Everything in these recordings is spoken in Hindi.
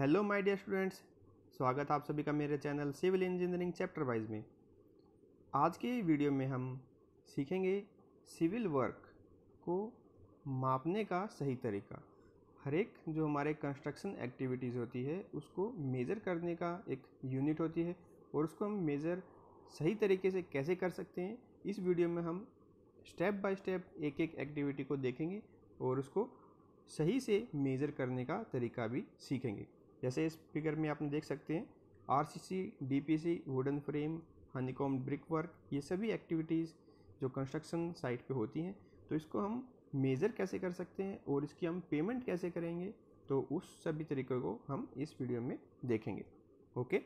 हेलो माय डियर स्टूडेंट्स स्वागत आप सभी का मेरे channel civil engineering chapter wise में आज के वीडियो में हम सीखेंगे सिविल वर्क को मापने का सही तरीका हर एक जो हमारे कंस्ट्रक्शन एक्टिविटीज़ होती है उसको मेज़र करने का एक यूनिट होती है और उसको हम मेज़र सही तरीके से कैसे कर सकते हैं इस वीडियो में हम स्टेप बाय स्टेप एक एक एक्टिविटी को देखेंगे और उसको सही से मेज़र करने का तरीका भी सीखेंगे जैसे इस फिगर में आपने देख सकते हैं RCC, DPC, wooden frame honeycomb brick work ये सभी एक्टिविटीज़ जो कंस्ट्रक्शन साइट पे होती हैं तो इसको हम मेज़र कैसे कर सकते हैं और इसकी हम पेमेंट कैसे करेंगे तो उस सभी तरीक़े को हम इस वीडियो में देखेंगे ओके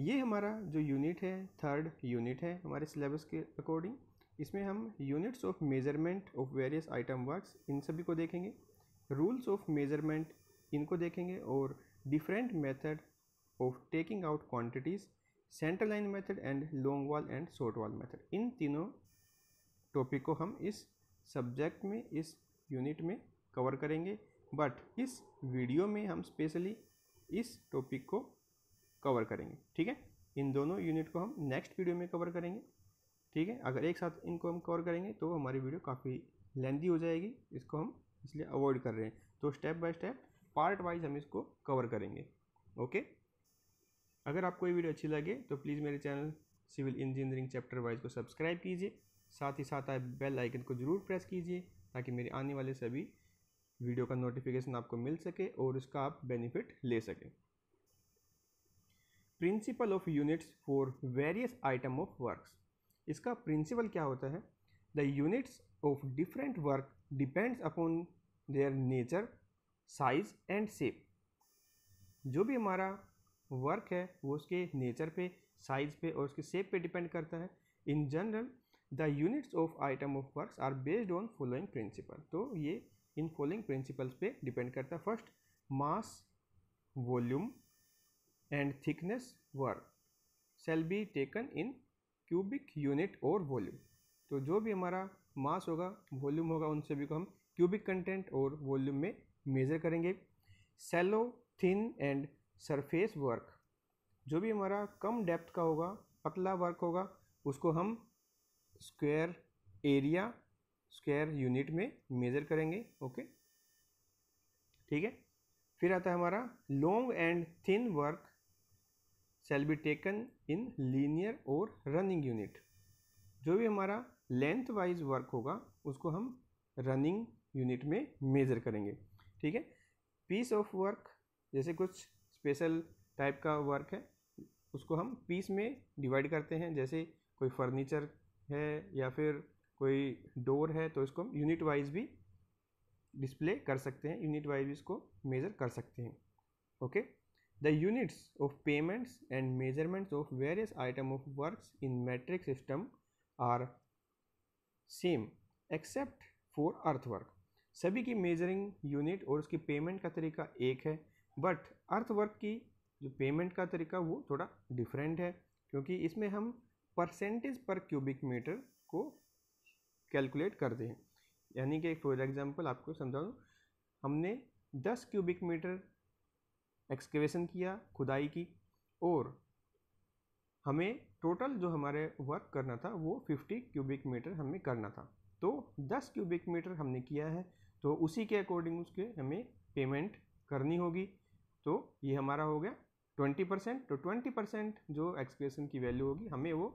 ये हमारा जो यूनिट है थर्ड यूनिट है हमारे सिलेबस के अकॉर्डिंग इसमें हम units of measurement of various item works इन सभी को देखेंगे रूल्स ऑफ मेजरमेंट इनको देखेंगे और different method of taking out quantities centre line method and long wall and short wall method इन तीनों टॉपिक को हम इस सब्जेक्ट में इस यूनिट में कवर करेंगे बट इस वीडियो में हम स्पेशली इस टॉपिक को कवर करेंगे ठीक है इन दोनों यूनिट को हम नेक्स्ट वीडियो में कवर करेंगे ठीक है अगर एक साथ इनको हम कवर करेंगे तो हमारी वीडियो काफ़ी लेंदी हो जाएगी इसको हम इसलिए अवॉइड कर रहे हैं तो step by step part wise हम इसको कवर करेंगे ओके अगर आपको ये वीडियो अच्छी लगे तो प्लीज़ मेरे channel civil engineering chapter wise को सब्सक्राइब कीजिए साथ ही साथ आप बेल आइकन को ज़रूर प्रेस कीजिए ताकि मेरे आने वाले सभी वीडियो का नोटिफिकेशन आपको मिल सके और उसका आप बेनिफिट ले सकें principle of units for various item of works इसका प्रिंसिपल क्या होता है the units of different work depends upon their nature size and shape जो भी हमारा वर्क है वो उसके नेचर पे साइज़ पे और उसके सेप पे डिपेंड करता है in general the units of item of works are based on following principle तो ये इन फॉलोइंग प्रिंसिपल्स पे डिपेंड करता है first mass volume and thickness work shall be taken in cubic unit और वॉल्यूम तो जो भी हमारा मास होगा वॉल्यूम होगा उन सभी को हम क्यूबिक कंटेंट और वॉल्यूम में मेज़र करेंगे shallow thin and surface work जो भी हमारा कम डेप्थ का होगा पतला वर्क होगा उसको हम स्क्वायर एरिया स्क्वायर यूनिट में मेज़र करेंगे ओके ठीक है फिर आता है हमारा long and thin work shall be taken in linear और रनिंग यूनिट जो भी हमारा लेंथ वाइज वर्क होगा उसको हम रनिंग यूनिट में मेज़र करेंगे ठीक है पीस ऑफ वर्क जैसे कुछ स्पेशल टाइप का वर्क है उसको हम पीस में डिवाइड करते हैं जैसे कोई फर्नीचर है या फिर कोई डोर है तो इसको हम यूनिट वाइज भी डिस्प्ले कर सकते हैं यूनिट वाइज इसको मेज़र कर सकते हैं okay the units of payments and measurements of various item of works in metric system are same except for earth work सभी की मेजरिंग यूनिट और उसकी पेमेंट का तरीका एक है बट अर्थवर्क की जो पेमेंट का तरीका वो थोड़ा डिफरेंट है क्योंकि इसमें हम परसेंटेज पर क्यूबिक मीटर को कैलकुलेट करते हैं यानी कि फॉर एग्जांपल आपको समझा दूँ हमने 10 क्यूबिक मीटर एक्सकेवेशन किया खुदाई की और हमें टोटल जो हमारे वर्क करना था वो 50 क्यूबिक मीटर हमें करना था तो 10 क्यूबिक मीटर हमने किया है तो उसी के अकॉर्डिंग उसके हमें पेमेंट करनी होगी तो ये हमारा हो गया ट्वेंटी परसेंट तो ट्वेंटी परसेंट जो एक्सप्रेशन की वैल्यू होगी हमें वो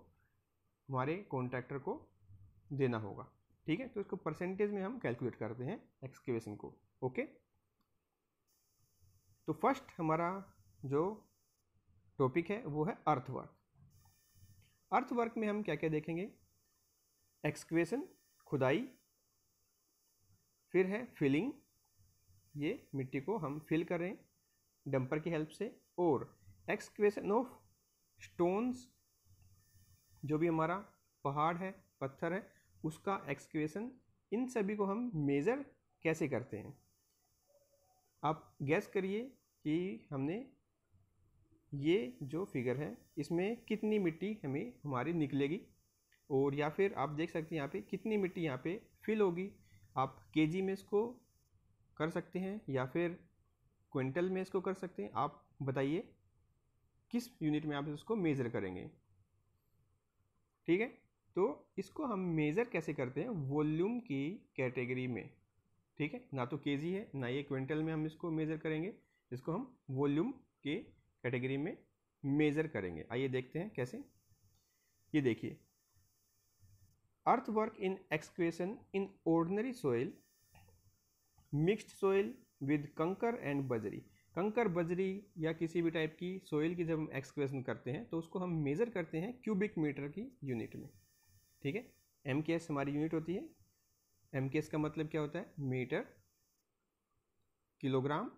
हमारे कॉन्ट्रैक्टर को देना होगा ठीक है तो इसको परसेंटेज में हम कैलकुलेट करते हैं एक्सकेवेशन को ओके तो फर्स्ट हमारा जो टॉपिक है वो है अर्थवर्क अर्थवर्क में हम क्या क्या देखेंगे एक्सकेवेशन खुदाई फिर है फिलिंग ये मिट्टी को हम फिल कर रहे हैं डंपर की हेल्प से और एक्सक्वेशन ऑफ स्टोन्स जो भी हमारा पहाड़ है पत्थर है उसका एक्सक्वेशन इन सभी को हम मेज़र कैसे करते हैं आप गैस करिए कि हमने ये जो फिगर है इसमें कितनी मिट्टी हमें हमारी निकलेगी और या फिर आप देख सकते हैं यहाँ पे कितनी मिट्टी यहाँ पे फिल होगी आप के जी में इसको कर सकते हैं या फिर क्विंटल में इसको कर सकते हैं आप बताइए किस यूनिट में आप इसको मेज़र करेंगे ठीक है तो इसको हम मेज़र कैसे करते हैं वॉल्यूम की कैटेगरी में ठीक है ना तो जी है ना ये क्विंटल में हम इसको मेज़र करेंगे इसको हम वॉल्यूम के कैटेगरी में मेज़र करेंगे आइए देखते हैं कैसे ये देखिए earthwork in excavation in ordinary soil mixed soil with kankar and bajri कंकर बजरी या किसी भी टाइप की सोइल की जब हम एक्सक्वेशन करते हैं तो उसको हम मेज़र करते हैं क्यूबिक मीटर की यूनिट में ठीक है एम के एस हमारी यूनिट होती है एम के एस का मतलब क्या होता है मीटर किलोग्राम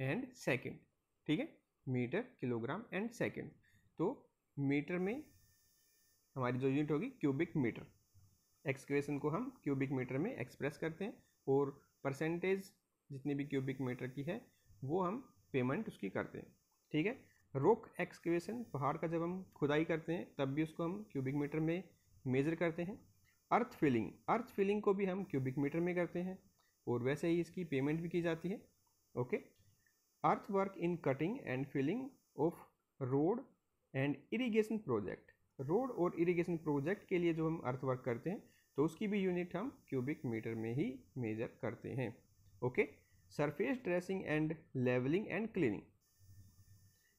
एंड सेकेंड ठीक है मीटर किलोग्राम एंड सेकेंड तो मीटर में हमारी जो यूनिट होगी क्यूबिक मीटर एक्सक्वेशन को हम क्यूबिक मीटर में एक्सप्रेस करते हैं और परसेंटेज जितनी भी क्यूबिक मीटर की है वो हम पेमेंट उसकी करते हैं ठीक है रोक एक्सक्वेशन पहाड़ का जब हम खुदाई करते हैं तब भी उसको हम क्यूबिक मीटर में मेज़र करते हैं अर्थ फिलिंग अर्थ फिलिंग को भी हम क्यूबिक मीटर में करते हैं और वैसे ही इसकी पेमेंट भी की जाती है okay earth work in cutting and filling of road and irrigation project road और इरीगेशन प्रोजेक्ट के लिए जो हम अर्थ वर्क करते हैं तो उसकी भी यूनिट हम क्यूबिक मीटर में ही मेज़र करते हैं okay surface dressing and levelling and cleaning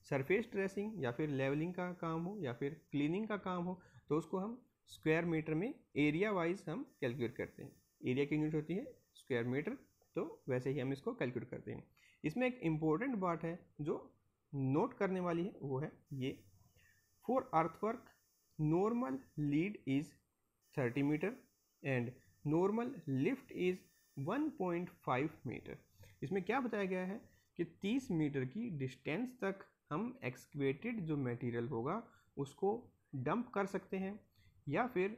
surface dressing या फिर लेवलिंग का काम हो या फिर क्लीनिंग का काम हो तो उसको हम स्क्वायर मीटर में एरिया वाइज हम कैलकुलेट करते हैं एरिया की यूनिट होती है स्क्वायर मीटर तो वैसे ही हम इसको कैलकुलेट करते हैं इसमें एक इम्पोर्टेंट बात है जो नोट करने वाली है वो है ये for earthwork normal lead is thirty metre and normal lift is 1.5 metre इसमें क्या बताया गया है कि 30 मीटर की डिस्टेंस तक हम एक्सक्वेटेड जो मटेरियल होगा उसको डंप कर सकते हैं या फिर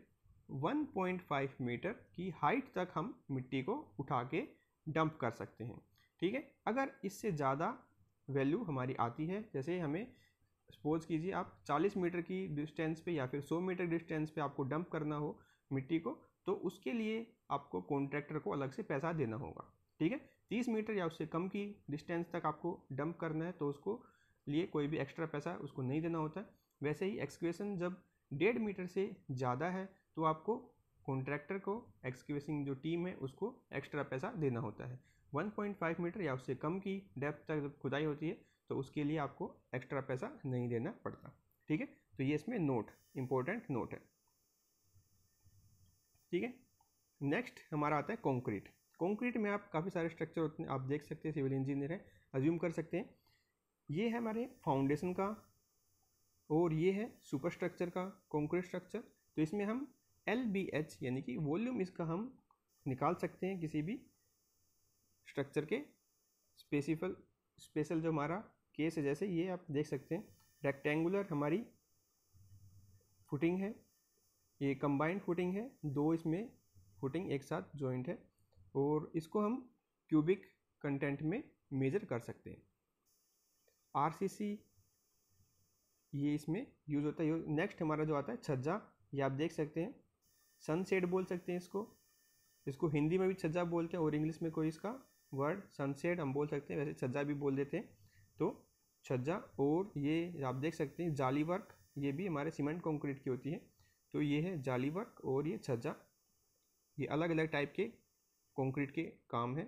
1.5 मीटर की हाइट तक हम मिट्टी को उठा के डंप कर सकते हैं ठीक है अगर इससे ज़्यादा वैल्यू हमारी आती है जैसे हमें सपोज़ कीजिए आप 40 मीटर की डिस्टेंस पे या फिर 100 मीटर डिस्टेंस पे आपको डंप करना हो मिट्टी को तो उसके लिए आपको कॉन्ट्रैक्टर को अलग से पैसा देना होगा ठीक है तीस मीटर या उससे कम की डिस्टेंस तक आपको डंप करना है तो उसको लिए कोई भी एक्स्ट्रा पैसा उसको नहीं देना होता वैसे ही एक्सक्यूशन जब डेढ़ मीटर से ज़्यादा है तो आपको कॉन्ट्रैक्टर को एक्सक्वेशन जो टीम है उसको एक्स्ट्रा पैसा देना होता है 1.5 मीटर या उससे कम की डेप्थ तक जब खुदाई होती है तो उसके लिए आपको एक्स्ट्रा पैसा नहीं देना पड़ता ठीक है तो ये इसमें नोट इम्पोर्टेंट नोट है ठीक है नेक्स्ट हमारा आता है कॉन्क्रीट कॉन्क्रीट में आप काफ़ी सारे स्ट्रक्चर होते हैं आप देख सकते हैं सिविल इंजीनियर है अज्यूम कर सकते हैं ये है हमारे फाउंडेशन का और ये है सुपर स्ट्रक्चर का कॉन्क्रीट स्ट्रक्चर तो इसमें हम एल बी एच यानी कि वॉल्यूम इसका हम निकाल सकते हैं किसी भी स्ट्रक्चर के स्पेसिफल स्पेशल जो हमारा केस है जैसे ये आप देख सकते हैं रेक्टेंगुलर हमारी फुटिंग है ये कंबाइंड फुटिंग है दो इसमें फुटिंग एक साथ जॉइंट है और इसको हम क्यूबिक कंटेंट में मेज़र कर सकते हैं आरसीसी ये इसमें यूज़ होता है नेक्स्ट हमारा जो आता है छज्जा ये आप देख सकते हैं सनसेट बोल सकते हैं इसको इसको हिंदी में भी छज्जा बोलते हैं और इंग्लिश में कोई इसका वर्ड सनसेट हम बोल सकते हैं वैसे छज्जा भी बोल देते हैं तो छज्जा और ये आप देख सकते हैं जाली वर्क ये भी हमारे सीमेंट कंक्रीट की होती है तो ये है जाली वर्क और ये छज्जा ये अलग अलग टाइप के कंक्रीट के काम हैं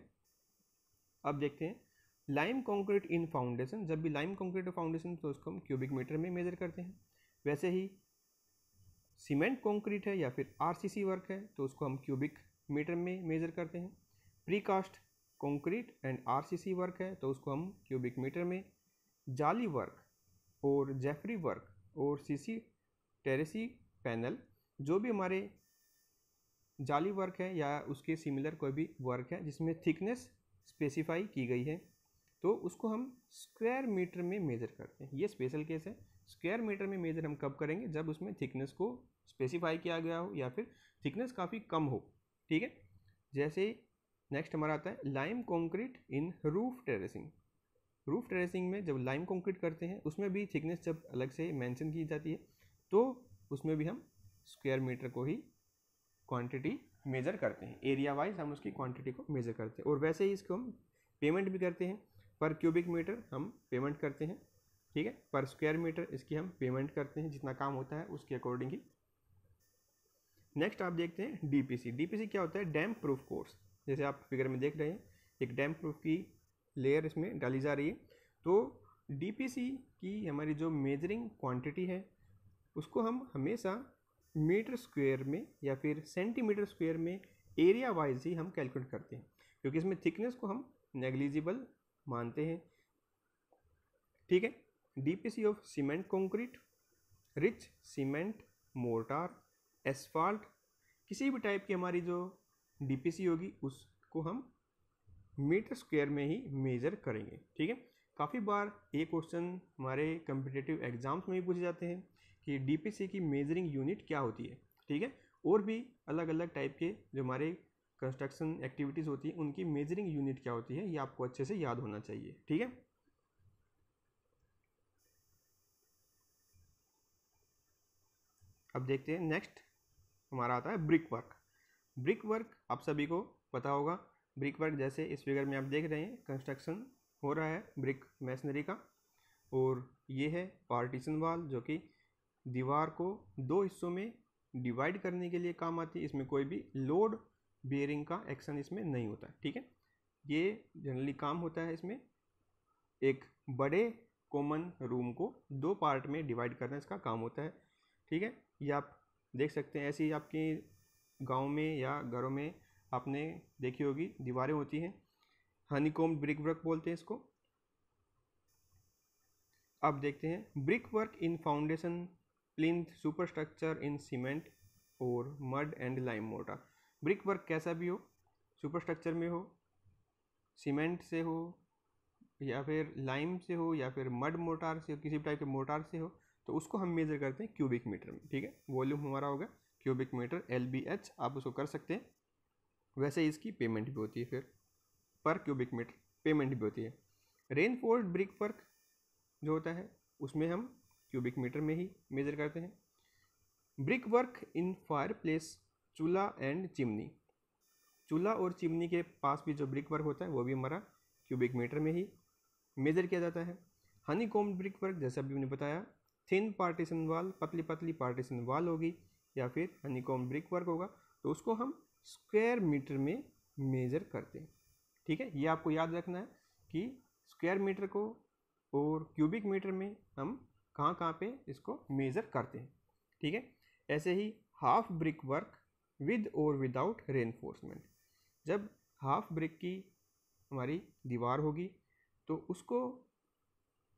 अब देखते हैं लाइम कंक्रीट इन फाउंडेशन जब भी लाइम कंक्रीट फाउंडेशन तो उसको हम क्यूबिक मीटर में मेज़र करते हैं वैसे ही सीमेंट कंक्रीट है या फिर आरसीसी वर्क है तो उसको हम क्यूबिक मीटर में मेज़र करते हैं precast concrete and RCC work है तो उसको हम क्यूबिक मीटर में जाली वर्क और जेफरी वर्क और सीसी टेरेसी पैनल जो भी हमारे जाली वर्क है या उसके सिमिलर कोई भी वर्क है जिसमें थिकनेस स्पेसिफाई की गई है तो उसको हम स्क्वायर मीटर में मेज़र करते हैं ये स्पेशल केस है स्क्वायर मीटर में मेज़र हम कब करेंगे जब उसमें थिकनेस को स्पेसिफाई किया गया हो या फिर थिकनेस काफ़ी कम हो ठीक है जैसे नेक्स्ट हमारा आता है lime concrete in roof terracing roof terracing में जब लाइम कंक्रीट करते हैं उसमें भी थिकनेस जब अलग से मैंशन की जाती है तो उसमें भी हम स्क्वायर मीटर को ही क्वांटिटी मेज़र करते हैं एरिया वाइज हम उसकी क्वांटिटी को मेज़र करते हैं और वैसे ही इसको हम पेमेंट भी करते हैं पर क्यूबिक मीटर हम पेमेंट करते हैं ठीक है पर स्क्वायर मीटर इसकी हम पेमेंट करते हैं जितना काम होता है उसके अकॉर्डिंग ही नेक्स्ट आप देखते हैं डीपीसी डीपीसी क्या होता है डैम प्रूफ कोर्स जैसे आप फिगर में देख रहे हैं एक डैम प्रूफ की लेयर इसमें डाली जा रही है तो डीपीसी की हमारी जो मेजरिंग क्वांटिटी है उसको हम हमेशा मीटर स्क्वायर में या फिर सेंटीमीटर स्क्वायर में एरिया वाइज ही हम कैलकुलेट करते हैं क्योंकि इसमें थिकनेस को हम नेग्लिजिबल मानते हैं ठीक है DPC of cement concrete rich cement mortar asphalt किसी भी टाइप की हमारी जो डीपीसी होगी उसको हम मीटर स्क्वायर में ही मेज़र करेंगे ठीक है काफ़ी बार ये क्वेश्चन हमारे कम्पिटेटिव एग्ज़ाम्स में भी पूछे जाते हैं कि डीपीसी की मेजरिंग यूनिट क्या होती है ठीक है और भी अलग अलग टाइप के जो हमारे कंस्ट्रक्शन एक्टिविटीज़ होती हैं उनकी मेजरिंग यूनिट क्या होती है ये आपको अच्छे से याद होना चाहिए ठीक है अब देखते हैं नेक्स्ट हमारा आता है ब्रिक वर्क ब्रिक वर्क आप सभी को पता होगा ब्रिक वर्क जैसे इस फिगर में आप देख रहे हैं कंस्ट्रक्शन हो रहा है ब्रिक मैशनरी का और ये है पार्टीशन वाल जो कि दीवार को दो हिस्सों में डिवाइड करने के लिए काम आती है इसमें कोई भी लोड बियरिंग का एक्शन इसमें नहीं होता है ठीक है ये जनरली काम होता है इसमें एक बड़े कॉमन रूम को दो पार्ट में डिवाइड करना इसका काम होता है ठीक है ये आप देख सकते हैं ऐसी आपके गांव में या घरों में आपने देखी होगी दीवारें होती हैं हनीकोम ब्रिक वर्क बोलते हैं इसको अब देखते हैं brick work in foundation plinth superstructure in cement और मड एंड लाइम मोटा ब्रिक वर्क कैसा भी हो सुपरस्ट्रक्चर में हो सीमेंट से हो या फिर लाइम से हो या फिर मड मोटार से हो किसी भी टाइप के मोटार से हो तो उसको हम मेज़र करते हैं क्यूबिक मीटर में ठीक है वॉल्यूम हमारा होगा cubic metre L B H आप उसको कर सकते हैं वैसे इसकी पेमेंट भी होती है फिर पर क्यूबिक मीटर पेमेंट भी होती है रेन ब्रिक वर्क जो होता है उसमें हम क्यूबिक मीटर में ही मेजर करते हैं brick work in fireplace chulha and chimney चूल्हा और चिमनी के पास भी जो ब्रिक वर्क होता है वो भी हमारा क्यूबिक मीटर में ही मेजर किया जाता है हनी ब्रिक वर्क जैसे अभी मैंने बताया थिन पार्टीशन वाल पतली पतली पार्टीशन वाल होगी या फिर हनी ब्रिक वर्क होगा तो उसको हम स्क्वायर मीटर में मेजर करते हैं ठीक है ये आपको याद रखना है कि स्क्वायर मीटर को और क्यूबिक मीटर में हम कहाँ कहाँ पे इसको मेज़र करते हैं ठीक है ऐसे ही हाफ ब्रिक वर्क विद और विदाउट रेनफोर्समेंट जब हाफ ब्रिक की हमारी दीवार होगी तो उसको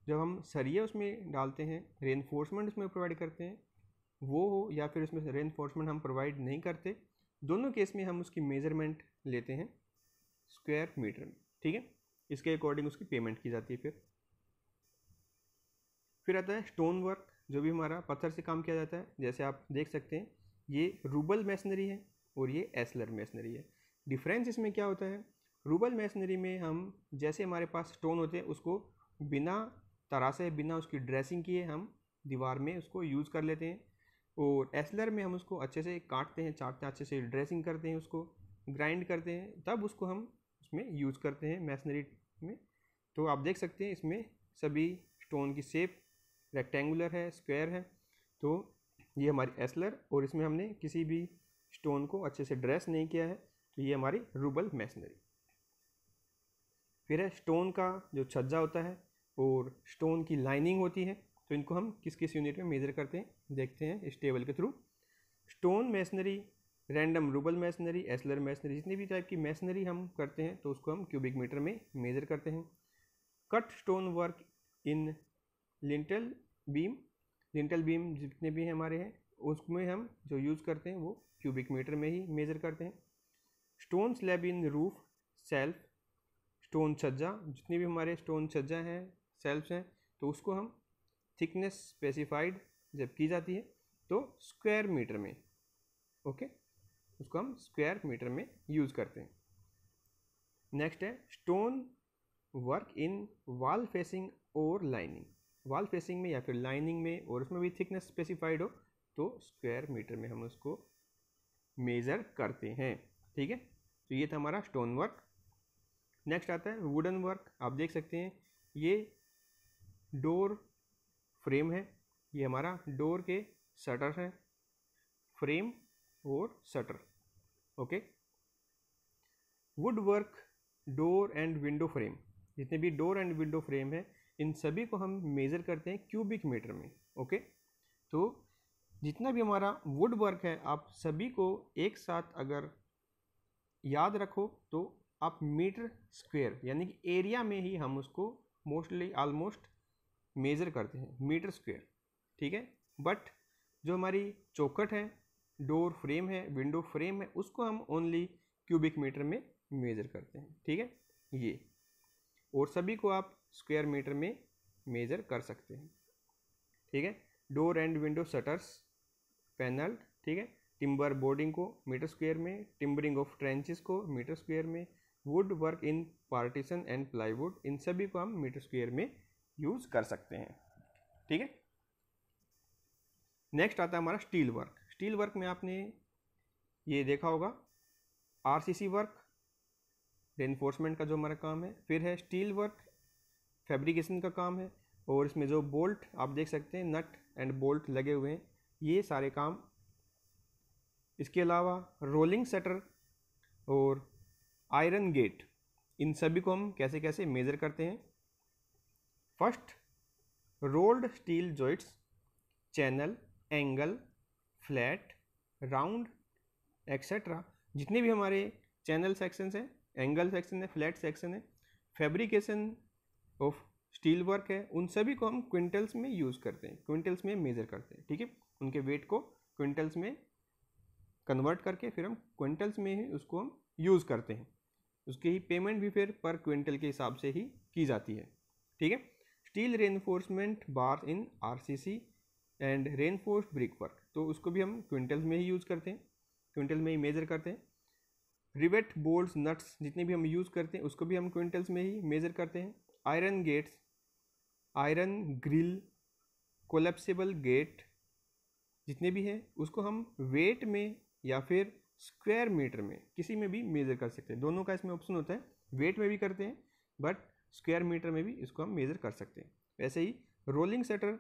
जब हम सरिया उसमें डालते हैं रेनफोर्समेंट उसमें प्रोवाइड करते हैं वो हो या फिर उसमें रेनफोर्समेंट हम प्रोवाइड नहीं करते दोनों केस में हम उसकी मेज़रमेंट लेते हैं स्क्वायर मीटर में ठीक है इसके अकॉर्डिंग उसकी पेमेंट की जाती है फिर फिर आता है स्टोन वर्क जो भी हमारा पत्थर से काम किया जाता है जैसे आप देख सकते हैं ये रूबल मैसनरी है और ये एसलर मैसनरी है डिफरेंस इसमें क्या होता है रूबल मैसनरी में हम जैसे हमारे पास स्टोन होते हैं उसको बिना तरासे बिना उसकी ड्रेसिंग किए हम दीवार में उसको यूज़ कर लेते हैं और एसलर में हम उसको अच्छे से काटते हैं चाटते हैं अच्छे से ड्रेसिंग करते हैं उसको ग्राइंड करते हैं तब उसको हम उसमें यूज़ करते हैं मैसनरी में तो आप देख सकते हैं इसमें सभी स्टोन की सेप रेक्टेंगुलर है स्क्वायर है तो ये हमारी एसलर और इसमें हमने किसी भी स्टोन को अच्छे से ड्रेस नहीं किया है तो ये हमारी रूबल मैसनरी फिर है स्टोन का जो छज्जा होता है और स्टोन की लाइनिंग होती है तो इनको हम किस किस यूनिट में मेज़र करते हैं देखते हैं इस टेबल के through stone masonry random rubble masonry ashlar masonry जितनी भी टाइप की मैसनरी हम करते हैं तो उसको हम क्यूबिक मीटर में मेज़र करते हैं cut stone work in lintel beam lintel beam जितने भी हैं हमारे हैं उसमें हम जो यूज़ करते हैं वो क्यूबिक मीटर में ही मेज़र करते हैं stone slab in roof shelf stone chhajja जितने भी हमारे स्टोन छज्जा हैं सेल्फ हैं तो उसको हम थिकनेस स्पेसिफाइड जब की जाती है तो स्क्वायर मीटर में ओके उसको हम स्क्वायर मीटर में यूज़ करते हैं नेक्स्ट है stone work in wall facing और लाइनिंग वॉल फेसिंग में या फिर लाइनिंग में और उसमें भी थिकनेस स्पेसिफाइड हो तो स्क्वायर मीटर में हम उसको मेज़र करते हैं ठीक है तो ये था हमारा स्टोन वर्क नेक्स्ट आता है वुडन वर्क आप देख सकते हैं ये डोर फ्रेम है ये हमारा डोर के शटर है फ्रेम और shutter okay wood work door and window frame जितने भी डोर एंड विंडो फ्रेम है इन सभी को हम मेज़र करते हैं क्यूबिक मीटर में ओके तो जितना भी हमारा वुड वर्क है आप सभी को एक साथ अगर याद रखो तो आप मीटर स्क्वायर यानी कि एरिया में ही हम उसको मोस्टली ऑलमोस्ट मेज़र करते हैं मीटर स्क्वायर ठीक है बट जो हमारी चौखट है डोर फ्रेम है विंडो फ्रेम है उसको हम ओनली क्यूबिक मीटर में मेज़र करते हैं ठीक है ये और सभी को आप स्क्वायर मीटर में मेज़र कर सकते हैं ठीक है door and window shutters panel ठीक है टिम्बर बोर्डिंग को मीटर स्क्वायर में टिम्बरिंग ऑफ ट्रेंचेस को मीटर स्क्वायर में wood work in partition and plywood इन सभी को हम मीटर स्क्वायर में यूज़ कर सकते हैं ठीक है नेक्स्ट आता है हमारा स्टील वर्क स्टील वर्क में आपने ये देखा होगा आरसीसी वर्क रेनफोर्समेंट का जो हमारा काम है फिर है स्टील वर्क फैब्रिकेशन का काम है और इसमें जो बोल्ट आप देख सकते हैं नट एंड बोल्ट लगे हुए हैं ये सारे काम इसके अलावा रोलिंग सेटर और आयरन गेट इन सभी को हम कैसे कैसे मेज़र करते हैं first rolled steel joists channel angle flat round etcetera जितने भी हमारे चैनल सेक्शंस हैं एंगल सेक्शन है फ्लैट सेक्शन है फैब्रिकेशन ऑफ स्टील वर्क है उन सभी को हम क्विंटल्स में यूज़ करते हैं क्विंटल्स में मेज़र करते हैं ठीक है उनके वेट को क्विंटल्स में कन्वर्ट करके फिर हम क्विंटल्स में ही उसको हम यूज़ करते हैं उसकी ही पेमेंट भी फिर पर क्विंटल के हिसाब से ही की जाती है ठीक है steel reinforcement bar in RCC and reinforced brick work तो उसको भी हम क्विंटल्स में ही यूज़ करते हैं क्विंटल में ही मेज़र करते हैं रिवेट बोल्ट नट्स जितने भी हम यूज़ करते हैं उसको भी हम क्विंटल्स में ही मेज़र करते हैं iron gates iron grill collapsible gate जितने भी हैं उसको हम वेट में या फिर स्क्वायर मीटर में किसी में भी मेज़र कर सकते हैं दोनों का इसमें ऑप्शन होता है वेट में भी करते हैं बट स्क्वायर मीटर में भी इसको हम मेज़र कर सकते हैं वैसे ही rolling shutter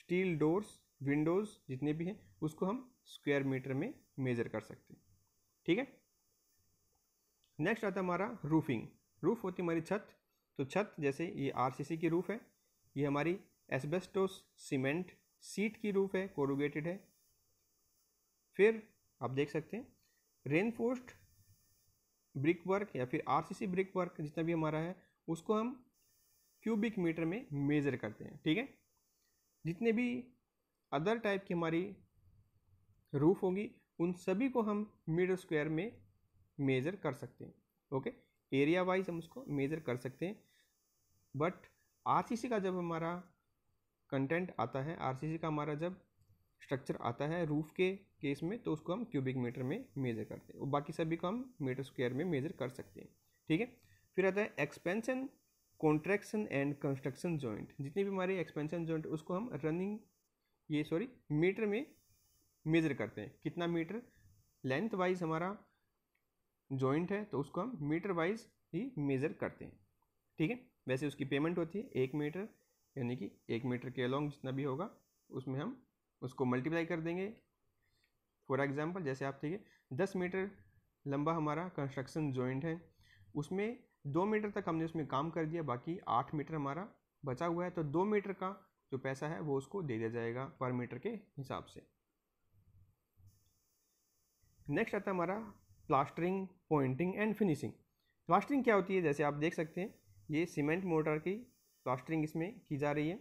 steel doors windows जितने भी हैं उसको हम स्क्वायर मीटर में मेज़र कर सकते हैं ठीक है नेक्स्ट आता है हमारा रूफिंग रूफ होती हमारी छत तो छत जैसे ये आरसीसी की रूफ़ है ये हमारी एसबेस्टोस सीमेंट सीट की रूफ़ है कोरोगेटेड है फिर आप देख सकते हैं रेनफोस्ट ब्रिक वर्क या फिर आरसीसी ब्रिक वर्क जितना भी हमारा है उसको हम क्यूबिक मीटर में मेज़र करते हैं ठीक है जितने भी अदर टाइप की हमारी रूफ़ होगी उन सभी को हम मीटर स्क्वायर में मेज़र कर सकते हैं ओके एरिया वाइज हम उसको मेज़र कर सकते हैं बट आरसीसी का जब हमारा कंटेंट आता है आरसीसी का हमारा जब स्ट्रक्चर आता है रूफ के केस में तो उसको हम क्यूबिक मीटर में मेज़र करते हैं और बाकी सभी को हम मीटर स्क्वायर में मेज़र कर सकते हैं ठीक है फिर आता है expansion contraction and construction joint जितने भी हमारे एक्सपेंशन जॉइंट उसको हम रनिंग ये सॉरी मीटर में मेज़र करते हैं कितना मीटर लेंथ वाइज हमारा जॉइंट है तो उसको हम मीटर वाइज ही मेज़र करते हैं ठीक है वैसे उसकी पेमेंट होती है एक मीटर यानी कि एक मीटर के अलॉन्ग जितना भी होगा उसमें हम उसको मल्टीप्लाई कर देंगे फॉर एग्ज़ाम्पल जैसे आप ठीक है दस मीटर लंबा हमारा कंस्ट्रक्शन जॉइंट है उसमें दो मीटर तक हमने उसमें काम कर दिया बाकी आठ मीटर हमारा बचा हुआ है तो दो मीटर का जो पैसा है वो उसको दे दिया जाएगा पर मीटर के हिसाब से नेक्स्ट आता हमारा plastering pointing and finishing plastering क्या होती है जैसे आप देख सकते हैं ये सीमेंट मोटर की प्लास्टरिंग इसमें की जा रही है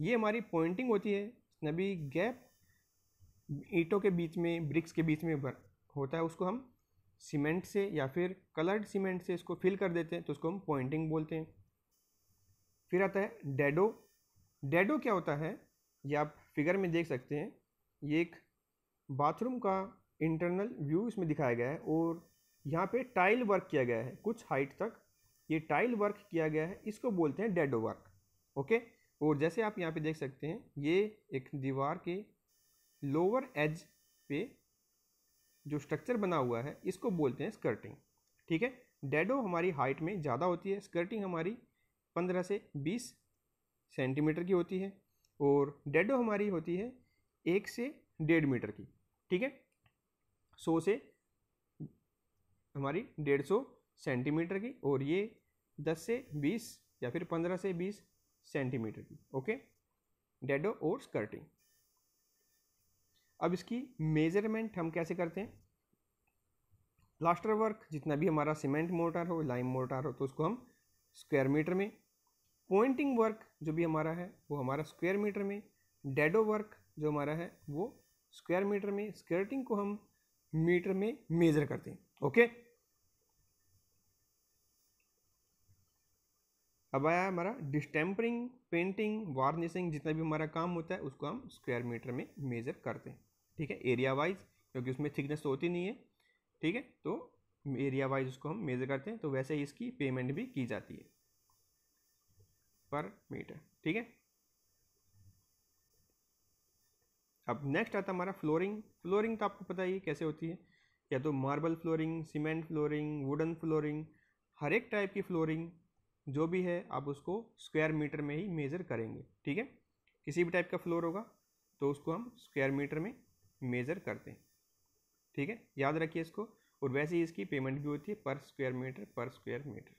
ये हमारी पॉइंटिंग होती है नबी गैप ईंटों के बीच में ब्रिक्स के बीच में भर होता है उसको हम सीमेंट से या फिर कलर्ड सीमेंट से इसको फिल कर देते हैं तो उसको हम पॉइंटिंग बोलते हैं फिर आता है डेडो डेडो क्या होता है ये आप फिगर में देख सकते हैं ये एक बाथरूम का इंटरनल व्यू इसमें दिखाया गया है और यहाँ पे टाइल वर्क किया गया है कुछ हाइट तक ये टाइल वर्क किया गया है इसको बोलते हैं डेडो वर्क ओके और जैसे आप यहाँ पे देख सकते हैं ये एक दीवार के लोअर एज पे जो स्ट्रक्चर बना हुआ है इसको बोलते हैं स्कर्टिंग ठीक है डेडो हमारी हाइट में ज़्यादा होती है स्कर्टिंग हमारी पंद्रह से बीस सेंटीमीटर की होती है और डेडो हमारी होती है एक से डेढ़ मीटर की ठीक है सौ से हमारी डेढ़ सौ सेंटीमीटर की और ये दस से बीस या फिर पंद्रह से बीस सेंटीमीटर की ओके डेडो और स्कर्टिंग अब इसकी मेजरमेंट हम कैसे करते हैं प्लास्टर वर्क जितना भी हमारा सीमेंट मोर्टार हो लाइम मोर्टार हो तो उसको हम स्क्वायर मीटर में पॉइंटिंग वर्क जो भी हमारा है वो हमारा स्क्वायर मीटर में डेडो वर्क जो हमारा है वो स्क्वायर मीटर में स्कर्टिंग को हम मीटर में मेज़र करते हैं ओके अब आया हमारा डिस्टेम्परिंग पेंटिंग वार्निशिंग जितना भी हमारा काम होता है उसको हम स्क्वायर मीटर में मेज़र करते हैं ठीक है एरिया वाइज क्योंकि उसमें थिकनेस होती नहीं है ठीक है तो एरिया वाइज उसको हम मेज़र करते हैं तो वैसे ही इसकी पेमेंट भी की जाती है पर मीटर ठीक है अब नेक्स्ट आता हमारा फ्लोरिंग फ्लोरिंग तो आपको पता ही कैसे होती है या तो marble flooring cement flooring wooden flooring हर एक टाइप की फ्लोरिंग जो भी है आप उसको स्क्वायर मीटर में ही मेज़र करेंगे ठीक है किसी भी टाइप का फ्लोर होगा तो उसको हम स्क्वायर मीटर में मेज़र करते हैं ठीक है याद रखिए इसको और वैसे ही इसकी पेमेंट भी होती है per square metre per square metre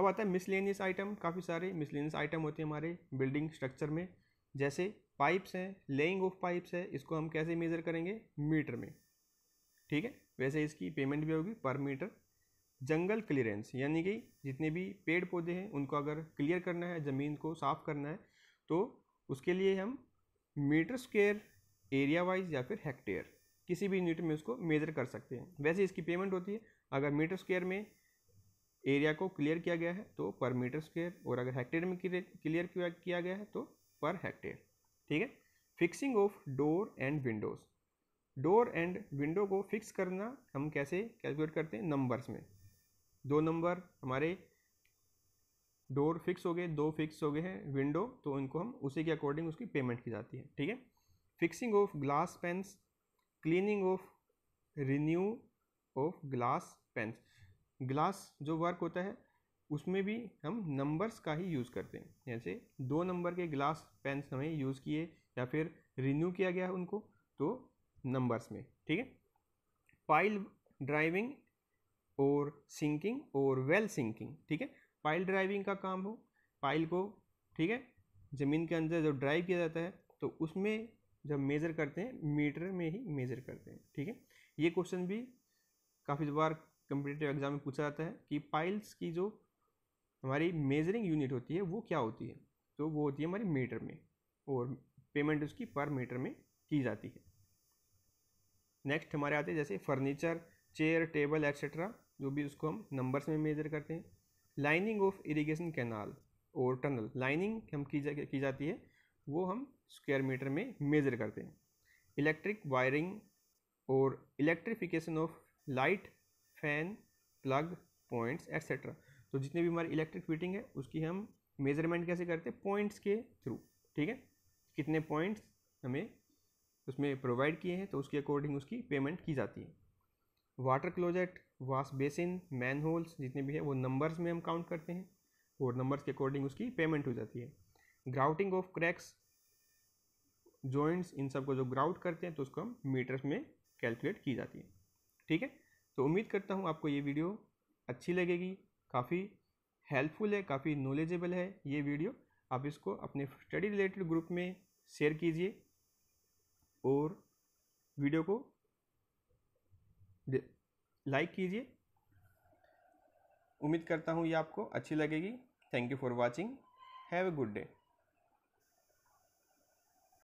अब आता है मिसलेनियस आइटम काफ़ी सारे मिसलेनियस आइटम होते हैं हमारे बिल्डिंग स्ट्रक्चर में जैसे पाइप्स हैं लेइंग ऑफ पाइप्स है इसको हम कैसे मेज़र करेंगे मीटर में ठीक है वैसे इसकी पेमेंट भी होगी पर मीटर जंगल क्लियरेंस यानी कि जितने भी पेड़ पौधे हैं उनको अगर क्लियर करना है ज़मीन को साफ़ करना है तो उसके लिए हम मीटर स्क्वेयर एरिया वाइज या फिर हेक्टेयर किसी भी यूनिट में उसको मेज़र कर सकते हैं वैसे इसकी पेमेंट होती है अगर मीटर स्क्वेयर में एरिया को क्लियर किया गया है तो पर मीटर स्क्वेयर और अगर हेक्टेयर में क्लियर किया गया है तो पर हेक्टेयर ठीक है fixing of door and windows door and window को फिक्स करना हम कैसे कैलकुलेट करते हैं नंबर्स में दो नंबर हमारे डोर फिक्स हो गए दो फिक्स हो गए हैं विंडो तो इनको हम उसी के अकॉर्डिंग उसकी पेमेंट की जाती है ठीक है fixing of glass panes cleaning of renew of glass panes glass जो वर्क होता है उसमें भी हम नंबर्स का ही यूज़ करते हैं जैसे दो नंबर के ग्लास पेन्स हमें यूज़ किए या फिर रिन्यू किया गया उनको तो नंबर्स में ठीक है पाइल ड्राइविंग और सिंकिंग और वेल सिंकिंग ठीक है पाइल ड्राइविंग का काम हो पाइल को ठीक है ज़मीन के अंदर जब ड्राइव किया जाता है तो उसमें जब मेज़र करते हैं मीटर में ही मेज़र करते हैं ठीक है ये क्वेश्चन भी काफ़ी बार कंपिटेटिव एग्जाम में पूछा जाता है कि पाइल्स की जो हमारी मेजरिंग यूनिट होती है वो क्या होती है तो वो होती है हमारी मीटर में और पेमेंट उसकी पर मीटर में की जाती है नेक्स्ट हमारे आते हैं जैसे फर्नीचर चेयर टेबल एक्सेट्रा जो भी उसको हम नंबर्स में मेजर करते हैं लाइनिंग ऑफ इरीगेशन कैनाल और टनल लाइनिंग हम की जा की जाती है वो हम स्क्वायर मीटर में मेजर करते हैं इलेक्ट्रिक वायरिंग और electrification of light fan plug points etcetera तो जितने भी हमारी इलेक्ट्रिक फिटिंग है उसकी हम मेजरमेंट कैसे करते हैं पॉइंट्स के थ्रू ठीक है कितने पॉइंट्स हमें उसमें प्रोवाइड किए हैं तो उसके अकॉर्डिंग उसकी पेमेंट की जाती है water closet wash basin manholes जितने भी है वो नंबर्स में हम काउंट करते हैं और नंबर्स के अकॉर्डिंग उसकी पेमेंट हो जाती है ग्राउटिंग ऑफ क्रैक्स जॉइंट्स इन सब को जो ग्राउट करते हैं तो उसको हम मीटर्स में कैलकुलेट की जाती है ठीक है तो उम्मीद करता हूँ आपको ये वीडियो अच्छी लगेगी काफ़ी हेल्पफुल है काफ़ी नॉलेजेबल है ये वीडियो आप इसको अपने स्टडी रिलेटेड ग्रुप में शेयर कीजिए और वीडियो को लाइक कीजिए उम्मीद करता हूँ ये आपको अच्छी लगेगी thank you for watching have a good day